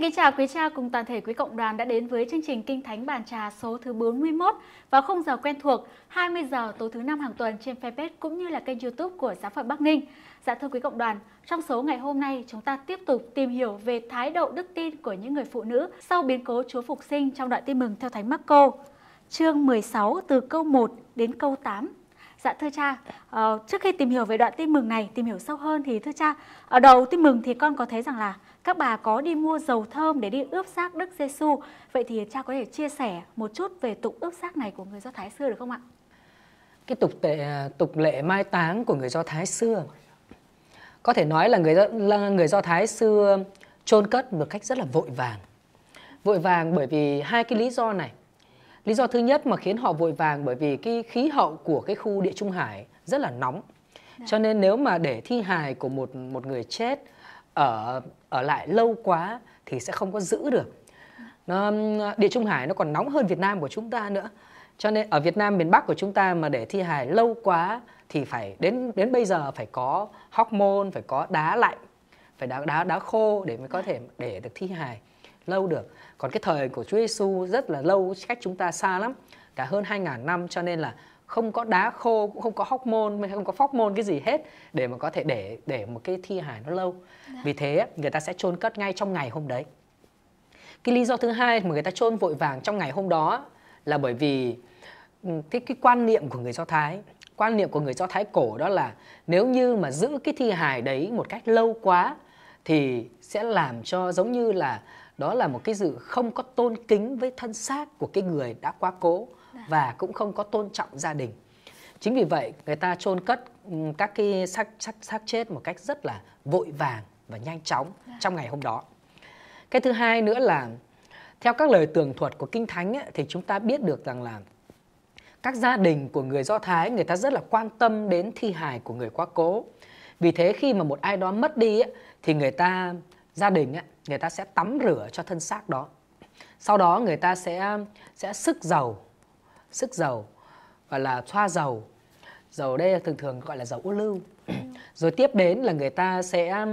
Xin kính chào quý cha cùng toàn thể quý cộng đoàn đã đến với chương trình Kinh Thánh Bàn Trà số thứ 41 vào khung giờ quen thuộc 20 giờ tối thứ năm hàng tuần trên fanpage cũng như là kênh youtube của Giáo phận Bắc Ninh. Dạ thưa quý cộng đoàn, trong số ngày hôm nay chúng ta tiếp tục tìm hiểu về thái độ đức tin của những người phụ nữ sau biến cố Chúa Phục sinh trong đoạn tin mừng theo Thánh Mắc Cô. Chương 16 từ câu 1 đến câu 8 Dạ thưa cha, ờ, trước khi tìm hiểu về đoạn tin mừng này, tìm hiểu sâu hơn thì thưa cha, ở đầu tin mừng thì con có thấy rằng là các bà có đi mua dầu thơm để đi ướp xác Đức Giêsu. Vậy thì cha có thể chia sẻ một chút về tục ướp xác này của người Do Thái xưa được không ạ? Cái tục tệ, à, tục lệ mai táng của người Do Thái xưa có thể nói là người là người Do Thái xưa chôn cất một cách rất là vội vàng. Vội vàng bởi vì hai cái lý do này. Lý do thứ nhất mà khiến họ vội vàng bởi vì cái khí hậu của cái khu địa trung hải rất là nóng. Dạ. Cho nên nếu mà để thi hài của một một người chết ở ở lại lâu quá thì sẽ không có giữ được nó, địa trung hải nó còn nóng hơn việt nam của chúng ta nữa cho nên ở việt nam miền bắc của chúng ta mà để thi hài lâu quá thì phải đến đến bây giờ phải có hormone phải có đá lạnh phải đá đá đá khô để mới có thể để được thi hài lâu được còn cái thời của Chúa Giêsu rất là lâu cách chúng ta xa lắm cả hơn 2.000 năm cho nên là không có đá khô cũng không có hóc hormone không có phóc môn cái gì hết để mà có thể để để một cái thi hài nó lâu Đã. Dạ. vì thế người ta sẽ chôn cất ngay trong ngày hôm đấy cái lý do thứ hai mà người ta chôn vội vàng trong ngày hôm đó là bởi vì ừ, cái cái quan niệm của người do thái quan niệm của người do thái cổ đó là nếu như mà giữ cái thi hài đấy một cách lâu quá thì sẽ làm cho giống như là đó là một cái sự không có tôn kính với thân xác của cái người đã quá cố Dạ. và cũng không có tôn trọng gia đình chính vì vậy người ta chôn cất các cái xác xác xác chết một cách rất là vội vàng và nhanh chóng dạ. trong ngày hôm đó cái thứ hai nữa là theo các lời tường thuật của kinh thánh ấy, thì chúng ta biết được rằng là các gia đình của người do thái người ta rất là quan tâm đến thi hài của người quá cố vì thế khi mà một ai đó mất đi ấy, thì người ta gia đình ấy, người ta sẽ tắm rửa cho thân xác đó sau đó người ta sẽ sẽ sức dầu sức dầu và là thoa dầu dầu đây thường thường gọi là dầu ô lưu ừ. rồi tiếp đến là người ta sẽ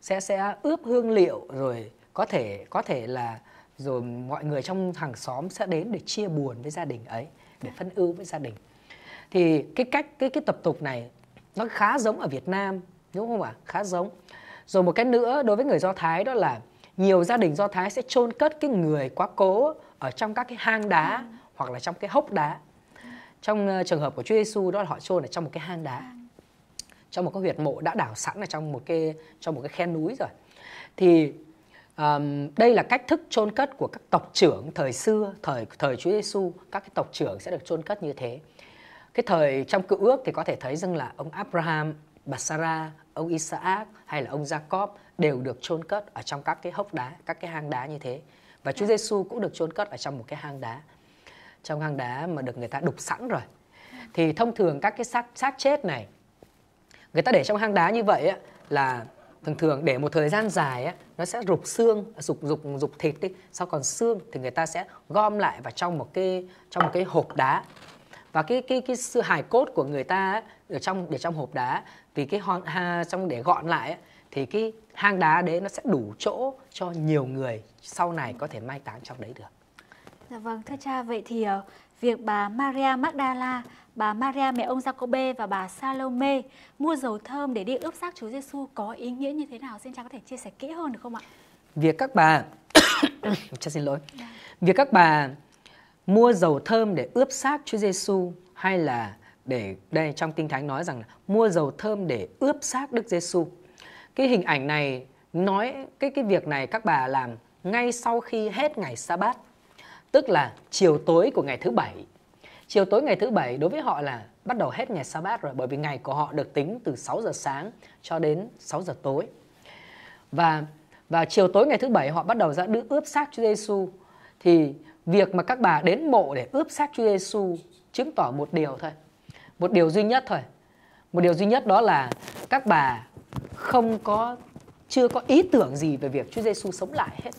sẽ sẽ ướp hương liệu rồi có thể có thể là rồi mọi người trong hàng xóm sẽ đến để chia buồn với gia đình ấy để ừ. phân ưu với gia đình thì cái cách cái cái tập tục này nó khá giống ở Việt Nam đúng không ạ khá giống rồi một cái nữa đối với người Do Thái đó là nhiều gia đình Do Thái sẽ chôn cất cái người quá cố ở trong các cái hang đá ừ hoặc là trong cái hốc đá trong ờ, trường hợp của Chúa Giêsu đó là họ chôn ở trong một cái hang đá trong một cái huyệt mộ đã đảo sẵn ở trong một cái trong một cái khe núi rồi thì um, đây là cách thức chôn cất của các tộc trưởng thời xưa thời thời Chúa Giêsu các cái tộc trưởng sẽ được chôn cất như thế cái thời trong cựu ước thì có thể thấy rằng là ông Abraham bà Sarah ông Isaac hay là ông Jacob đều được chôn cất ở trong các cái hốc đá các cái hang đá như thế và Chúa Giêsu cũng được chôn cất ở trong một cái hang đá trong hang đá mà được người ta đục sẵn rồi thì thông thường các cái xác xác chết này người ta để trong hang đá như vậy á, là thường thường để một thời gian dài á, nó sẽ rục xương rục rục rục thịt đi sau còn xương thì người ta sẽ gom lại vào trong một cái trong một cái hộp đá và cái cái cái sự hài cốt của người ta á, ở trong để trong hộp đá vì cái hòn ha trong để gọn lại á, thì cái hang đá đấy nó sẽ đủ chỗ cho nhiều người sau này có thể mai táng trong đấy được Dạ vâng, thưa cha, vậy thì ờ, việc bà Maria Magdala, bà Maria mẹ ông Jacobe và bà Salome mua dầu thơm để đi ướp xác Chúa Giêsu có ý nghĩa như thế nào? Xin cha có thể chia sẻ kỹ hơn được không ạ? Việc các bà cha xin lỗi. Dạ. Việc các bà mua dầu thơm để ướp xác Chúa Giêsu hay là để đây trong Kinh Thánh nói rằng là mua dầu thơm để ướp xác Đức Giêsu. Cái hình ảnh này nói cái cái việc này các bà làm ngay sau khi hết ngày Sa-bát tức là chiều tối của ngày thứ bảy. Chiều tối ngày thứ bảy đối với họ là bắt đầu hết ngày sa rồi bởi vì ngày của họ được tính từ 6 giờ sáng cho đến 6 giờ tối. Và và chiều tối ngày thứ bảy họ bắt đầu ra đưa ướp xác Chúa Giêsu thì việc mà các bà đến mộ để ướp xác Chúa Giêsu chứng tỏ một điều thôi. Một điều duy nhất thôi. Một điều duy nhất đó là các bà không có chưa có ý tưởng gì về việc Chúa Giêsu sống lại hết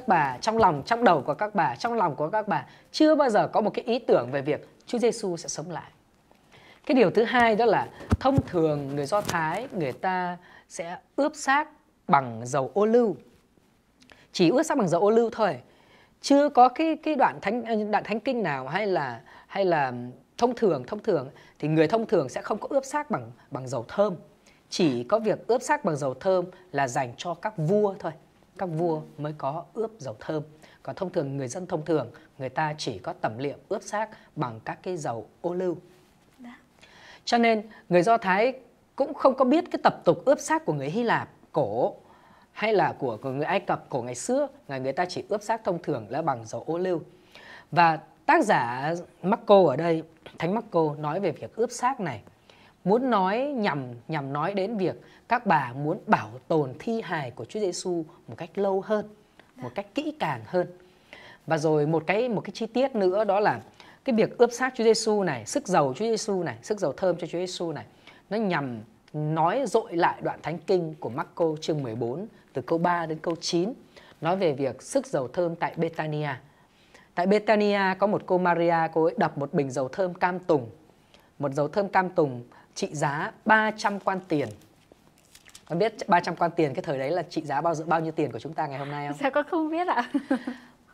các bà trong lòng trong đầu của các bà trong lòng của các bà chưa bao giờ có một cái ý tưởng về việc Chúa Giêsu sẽ sống lại cái điều thứ hai đó là thông thường người do thái người ta sẽ ướp xác bằng dầu ô lưu chỉ ướp xác bằng dầu ô lưu thôi chưa có cái cái đoạn thánh đoạn thánh kinh nào hay là hay là thông thường thông thường thì người thông thường sẽ không có ướp xác bằng bằng dầu thơm chỉ có việc ướp xác bằng dầu thơm là dành cho các vua thôi các vua mới có ướp dầu thơm. Còn thông thường người dân thông thường, người ta chỉ có tẩm liệm ướp xác bằng các cái dầu ô lưu. Dạ. Cho nên người Do Thái cũng không có biết cái tập tục ướp xác của người Hy Lạp cổ hay là của, của người Ai Cập cổ ngày xưa là người ta chỉ ướp xác thông thường là bằng dầu ô lưu. Và tác giả Marco ở đây, Thánh Marco nói về việc ướp xác này muốn nói nhằm nhằm nói đến việc các bà muốn bảo tồn thi hài của Chúa Giêsu một cách lâu hơn, một cách kỹ càng hơn. Và rồi một cái một cái chi tiết nữa đó là cái việc ướp xác Chúa Giêsu này, sức dầu Chúa Giêsu này, sức dầu thơm cho Chúa Giêsu này, nó nhằm nói dội lại đoạn thánh kinh của Marco chương 14 từ câu 3 đến câu 9 nói về việc sức dầu thơm tại Betania. Tại Betania có một cô Maria cô ấy đập một bình dầu thơm cam tùng. Một dầu thơm cam tùng trị giá 300 quan tiền con biết 300 quan tiền cái thời đấy là trị giá bao bao nhiêu tiền của chúng ta ngày hôm nay không? Sao con không biết ạ?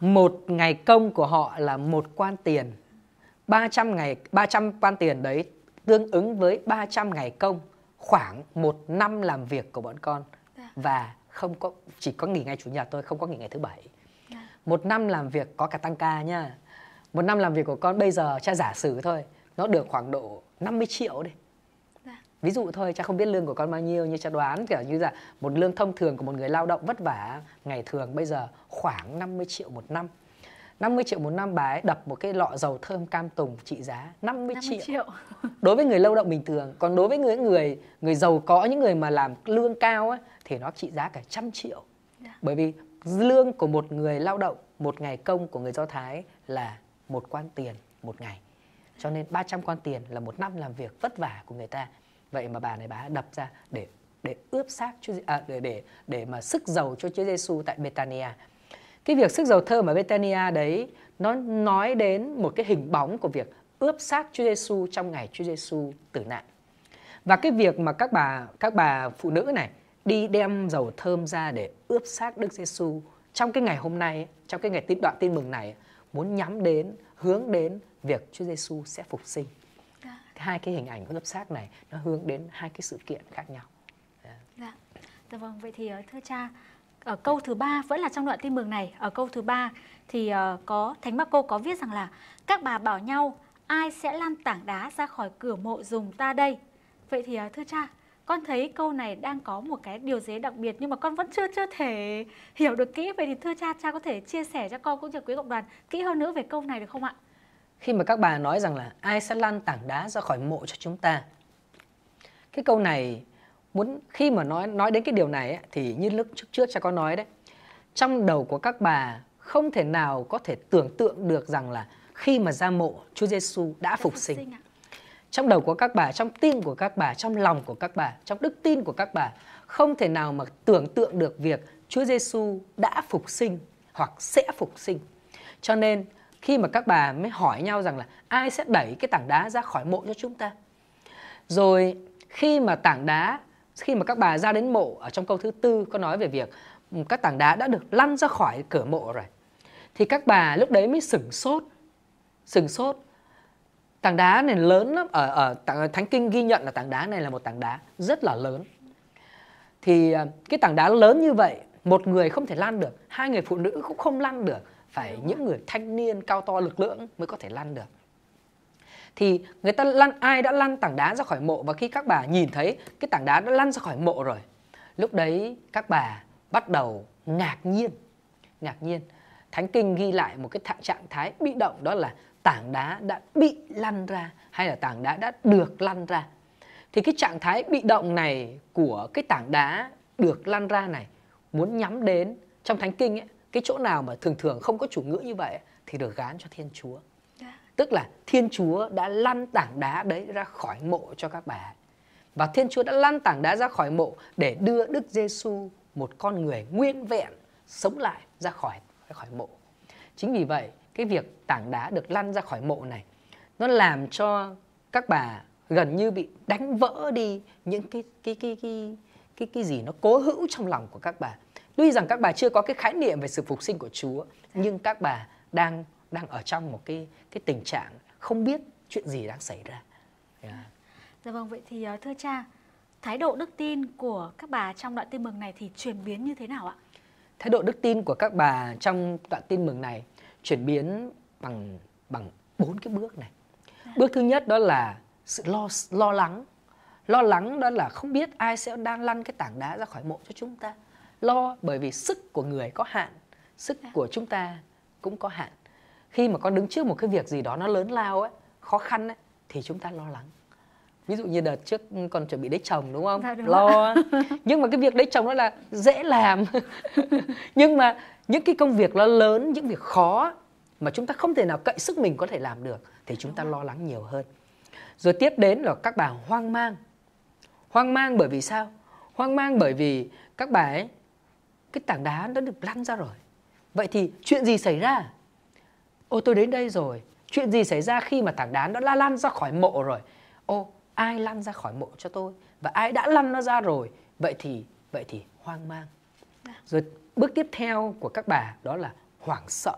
một ngày công của họ là một quan tiền. 300 ngày 300 quan tiền đấy tương ứng với 300 ngày công khoảng một năm làm việc của bọn con dạ. và không có chỉ có nghỉ ngày chủ nhật thôi không có nghỉ ngày thứ bảy dạ. một năm làm việc có cả tăng ca nha một năm làm việc của con bây giờ cha giả sử thôi nó được khoảng độ 50 triệu đi ví dụ thôi cha không biết lương của con bao nhiêu như cha đoán kiểu như là một lương thông thường của một người lao động vất vả ngày thường bây giờ khoảng 50 triệu một năm 50 triệu một năm bà ấy đập một cái lọ dầu thơm cam tùng trị giá 50, 50 triệu. triệu. đối với người lao động bình thường, còn đối với người người người giàu có những người mà làm lương cao ấy, thì nó trị giá cả trăm triệu. Yeah. Dạ. Bởi vì lương của một người lao động, một ngày công của người Do Thái là một quan tiền một ngày. Cho nên 300 quan tiền là một năm làm việc vất vả của người ta vậy mà bà này bà đập ra để để ướp xác Chúa à, để để để mà sức dầu cho Chúa Giêsu tại Betania cái việc sức dầu thơm ở Betania đấy nó nói đến một cái hình bóng của việc ướp xác Chúa Giêsu trong ngày Chúa Giêsu tử nạn và cái việc mà các bà các bà phụ nữ này đi đem dầu thơm ra để ướp xác Đức Giêsu trong cái ngày hôm nay trong cái ngày tin đoạn tin mừng này muốn nhắm đến hướng đến việc Chúa Giêsu sẽ phục sinh hai cái hình ảnh của lớp xác này nó hướng đến hai cái sự kiện khác nhau dạ. dạ, dạ vâng vậy thì ờ, thưa cha ở câu thứ ba vẫn là trong đoạn tin mừng này ở câu thứ ba thì ờ, có thánh ma cô có viết rằng là các bà bảo nhau ai sẽ lăn tảng đá ra khỏi cửa mộ dùng ta đây vậy thì ờ, thưa cha con thấy câu này đang có một cái điều gì đặc biệt nhưng mà con vẫn chưa chưa thể hiểu được kỹ vậy thì thưa cha cha có thể chia sẻ cho con cũng như quý cộng đoàn kỹ hơn nữa về câu này được không ạ khi mà các bà nói rằng là ai sẽ lan tảng đá ra khỏi mộ cho chúng ta cái câu này muốn khi mà nói nói đến cái điều này ấy, thì như lúc trước trước cha có nói đấy trong đầu của các bà không thể nào có thể tưởng tượng được rằng là khi mà ra mộ Chúa Giêsu đã dạ, phục sinh trong đầu của các bà trong tim của các bà trong lòng của các bà trong đức tin của các bà không thể nào mà tưởng tượng được việc Chúa Giêsu đã phục sinh hoặc sẽ phục sinh cho nên khi mà các bà mới hỏi nhau rằng là ai sẽ đẩy cái tảng đá ra khỏi mộ cho chúng ta rồi khi mà tảng đá khi mà các bà ra đến mộ ở trong câu thứ tư có nói về việc ừ, các tảng đá đã được lăn ra khỏi cửa mộ rồi thì các bà lúc đấy mới sửng sốt sửng sốt tảng đá này lớn lắm ở ở thánh kinh ghi nhận là tảng đá này là một tảng đá rất là lớn thì à, cái tảng đá lớn như vậy một người không thể lăn được hai người phụ nữ cũng không lăn được phải những người thanh niên cao to lực lượng mới có thể lăn được thì người ta lăn ai đã lăn tảng đá ra khỏi mộ và khi các bà nhìn thấy cái tảng đá đã lăn ra khỏi mộ rồi lúc đấy các bà bắt đầu ngạc nhiên ngạc nhiên thánh kinh ghi lại một cái trạng thái bị động đó là tảng đá đã bị lăn ra hay là tảng đá đã được lăn ra thì cái trạng thái bị động này của cái tảng đá được lăn ra này muốn nhắm đến trong thánh kinh ấy cái chỗ nào mà thường thường không có chủ ngữ như vậy thì được gán cho thiên chúa dạ. tức là thiên chúa đã lăn tảng đá đấy ra khỏi mộ cho các bà và thiên chúa đã lăn tảng đá ra khỏi mộ để đưa đức giêsu một con người nguyên vẹn sống lại ra khỏi ra khỏi mộ chính vì vậy cái việc tảng đá được lăn ra khỏi mộ này nó làm cho các bà gần như bị đánh vỡ đi những cái cái cái cái cái cái gì nó cố hữu trong lòng của các bà tuy rằng các bà chưa có cái khái niệm về sự phục sinh của Chúa nhưng các bà đang đang ở trong một cái cái tình trạng không biết chuyện gì đang xảy ra. Yeah. Dạ. dạ vâng vậy thì ờ, thưa cha thái độ đức tin của các bà trong đoạn tin mừng này thì chuyển biến như thế nào ạ? Thái độ đức tin của các bà trong đoạn tin mừng này chuyển biến bằng bằng bốn cái bước này. Dạ. Bước thứ nhất đó là sự lo lo lắng. Lo lắng đó là không biết ai sẽ đang lăn cái tảng đá ra khỏi mộ cho chúng ta lo bởi vì sức của người có hạn sức dạ. của chúng ta cũng có hạn khi mà con đứng trước một cái việc gì đó nó lớn lao ấy khó khăn ấy, thì chúng ta lo lắng ví dụ như đợt trước còn chuẩn bị lấy chồng đúng không dạ, đúng lo nhưng mà cái việc lấy chồng đó là dễ làm nhưng mà những cái công việc nó lớn những việc khó mà chúng ta không thể nào cậy sức mình có thể làm được thì chúng ta lo lắng nhiều hơn rồi tiếp đến là các bà hoang mang hoang mang bởi vì sao hoang mang bởi vì các bà ấy cái tảng đá nó được lăn ra rồi vậy thì chuyện gì xảy ra ô tôi đến đây rồi chuyện gì xảy ra khi mà tảng đá nó la lăn ra khỏi mộ rồi ô ai lăn ra khỏi mộ cho tôi và ai đã lăn nó ra rồi vậy thì vậy thì hoang mang dạ. rồi bước tiếp theo của các bà đó là hoảng sợ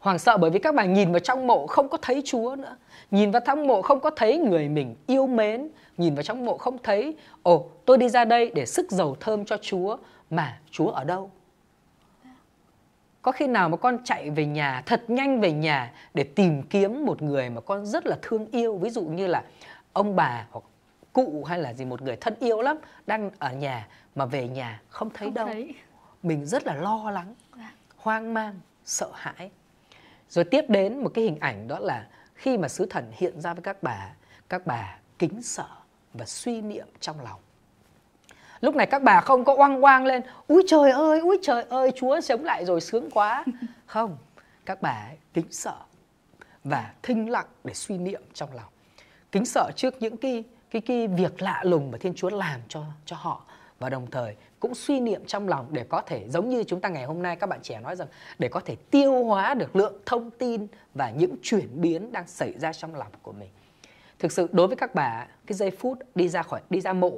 hoảng sợ bởi vì các bà nhìn vào trong mộ không có thấy Chúa nữa nhìn vào trong mộ không có thấy người mình yêu mến nhìn vào trong mộ không thấy ồ tôi đi ra đây để sức dầu thơm cho Chúa mà Chúa ở đâu? Có khi nào mà con chạy về nhà, thật nhanh về nhà để tìm kiếm một người mà con rất là thương yêu, ví dụ như là ông bà hoặc cụ hay là gì một người thân yêu lắm đang ở nhà mà về nhà không thấy không đâu. Thấy. Mình rất là lo lắng, dạ. hoang mang, sợ hãi. Rồi tiếp đến một cái hình ảnh đó là khi mà sứ thần hiện ra với các bà, các bà kính sợ và suy niệm trong lòng lúc này các bà không có oang oang lên úi trời ơi úi trời ơi chúa sống lại rồi sướng quá không các bà ấy kính sợ và thinh lặng để suy niệm trong lòng kính sợ trước những cái cái cái việc lạ lùng mà thiên chúa làm cho cho họ và đồng thời cũng suy niệm trong lòng để có thể giống như chúng ta ngày hôm nay các bạn trẻ nói rằng để có thể tiêu hóa được lượng thông tin và những chuyển biến đang xảy ra trong lòng của mình thực sự đối với các bà cái giây phút đi ra khỏi đi ra mộ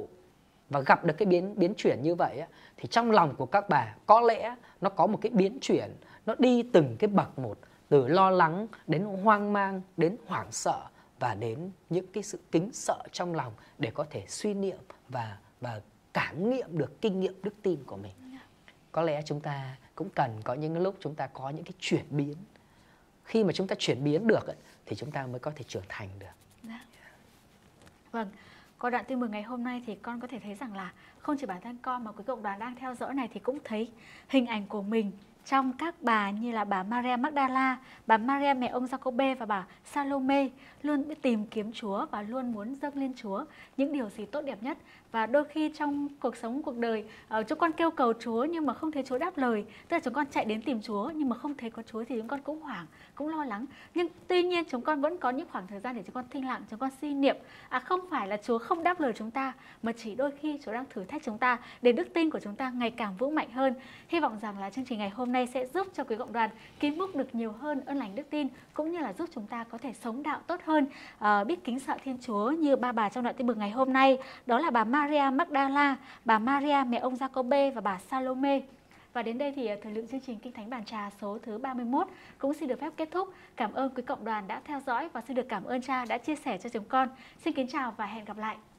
và gặp được cái biến biến chuyển như vậy á, thì trong lòng của các bà có lẽ nó có một cái biến chuyển nó đi từng cái bậc một từ lo lắng đến hoang mang đến hoảng sợ và đến những cái sự kính sợ trong lòng để có thể suy niệm và và cảm nghiệm được kinh nghiệm đức tin của mình dạ. có lẽ chúng ta cũng cần có những lúc chúng ta có những cái chuyển biến khi mà chúng ta chuyển biến được ấy, thì chúng ta mới có thể trưởng thành được dạ. vâng qua đoạn tin mừng ngày hôm nay thì con có thể thấy rằng là không chỉ bản thân con mà quý cộng đoàn đang theo dõi này thì cũng thấy hình ảnh của mình trong các bà như là bà Maria Magdala, bà Maria mẹ ông Jacobe và bà Salome luôn tìm kiếm Chúa và luôn muốn dâng lên Chúa những điều gì tốt đẹp nhất và đôi khi trong cuộc sống cuộc đời ờ, chúng con kêu cầu Chúa nhưng mà không thấy Chúa đáp lời tức là chúng con chạy đến tìm Chúa nhưng mà không thấy có Chúa thì chúng con cũng hoảng cũng lo lắng nhưng tuy nhiên chúng con vẫn có những khoảng thời gian để chúng con thinh lặng chúng con suy niệm à không phải là Chúa không đáp lời chúng ta mà chỉ đôi khi Chúa đang thử thách chúng ta để đức tin của chúng ta ngày càng vững mạnh hơn hy vọng rằng là chương trình ngày hôm nay sẽ giúp cho quý cộng đoàn kín múc được nhiều hơn ơn lành đức tin cũng như là giúp chúng ta có thể sống đạo tốt hơn, à, biết kính sợ Thiên Chúa như ba bà trong đoạn tin mừng ngày hôm nay. Đó là bà Maria Magdala, bà Maria mẹ ông Jacobe và bà Salome. Và đến đây thì ờ, thời lượng chương trình Kinh Thánh Bàn Trà số thứ 31 cũng xin được phép kết thúc. Cảm ơn quý cộng đoàn đã theo dõi và xin được cảm ơn cha đã chia sẻ cho chúng con. Xin kính chào và hẹn gặp lại.